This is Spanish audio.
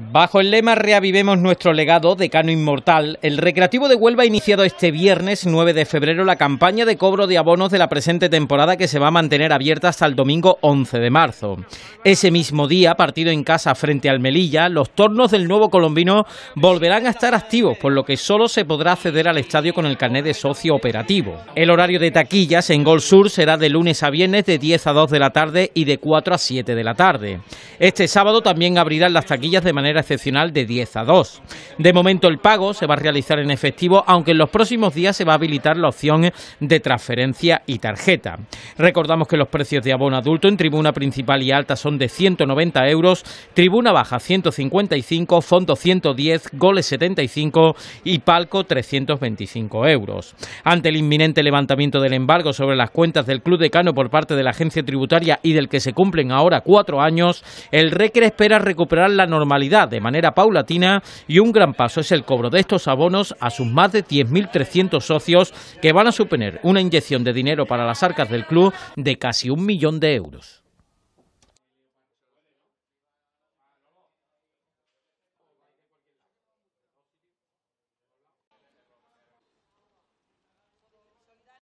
Bajo el lema Reavivemos nuestro legado, decano inmortal, el Recreativo de Huelva ha iniciado este viernes 9 de febrero la campaña de cobro de abonos de la presente temporada que se va a mantener abierta hasta el domingo 11 de marzo. Ese mismo día, partido en casa frente al Melilla, los tornos del nuevo colombino volverán a estar activos, por lo que solo se podrá acceder al estadio con el carnet de socio operativo. El horario de taquillas en Gol Sur será de lunes a viernes de 10 a 2 de la tarde y de 4 a 7 de la tarde. Este sábado también abrirán las taquillas de manera excepcional de 10 a 2. De momento el pago se va a realizar en efectivo, aunque en los próximos días se va a habilitar la opción de transferencia y tarjeta. Recordamos que los precios de abono adulto en tribuna principal y alta son de 190 euros, tribuna baja 155, fondo 110, goles 75 y palco 325 euros. Ante el inminente levantamiento del embargo sobre las cuentas del Club Decano por parte de la agencia tributaria y del que se cumplen ahora cuatro años, el RECRE espera recuperar la normalidad de manera paulatina y un gran paso es el cobro de estos abonos a sus más de 10.300 socios que van a suponer una inyección de dinero para las arcas del club de casi un millón de euros.